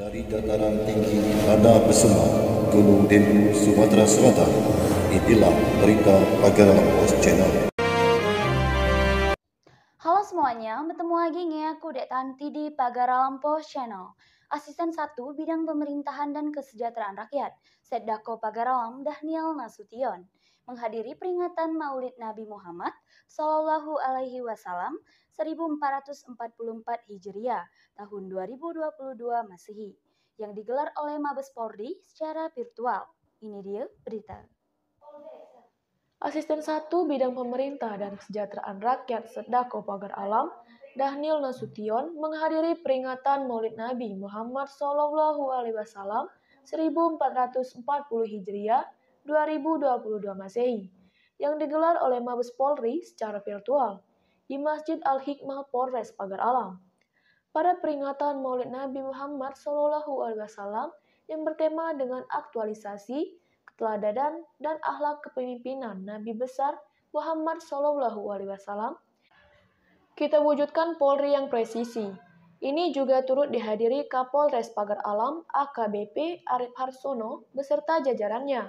Dari dataran tinggi Tanah Besema, Gunung Dendu, Sumatera Selatan, inilah berita Pagar Lepas Channel. Halo semuanya, bertemu lagi dengan aku Dek Tanti di Pagar Lampos Channel. Asisten 1 Bidang Pemerintahan dan Kesejahteraan Rakyat, Sedako Pagarawam Dahniel Nasution, menghadiri peringatan Maulid Nabi Muhammad Shallallahu Alaihi Wasallam 1444 Hijriah tahun 2022 Masehi yang digelar oleh Mabes Polri secara virtual. Ini dia berita. Asisten 1 Bidang Pemerintah dan Kesejahteraan Rakyat Sedako Pagar Alam, Dahnil Nasution menghadiri peringatan Maulid Nabi Muhammad Sallallahu Alaihi Wasallam 1440 Hijriah 2022 Masehi yang digelar oleh Mabes Polri secara virtual di Masjid Al-Hikmah Polres Pagar Alam. Pada peringatan Maulid Nabi Muhammad Sallallahu Alaihi Wasallam yang bertema dengan aktualisasi teladan dan akhlak kepemimpinan Nabi besar Muhammad Shallallahu Alaihi Wasallam, kita wujudkan Polri yang presisi. Ini juga turut dihadiri Kapolres Pagar Alam AKBP Arif Harsono beserta jajarannya.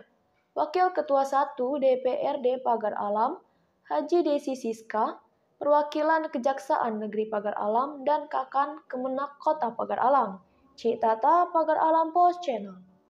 Wakil Ketua 1 DPRD Pagar Alam Haji Desi Siska, perwakilan Kejaksaan Negeri Pagar Alam dan Kakan Kemenak Kota Pagar Alam. Cik Tata Pagar Alam Post Channel.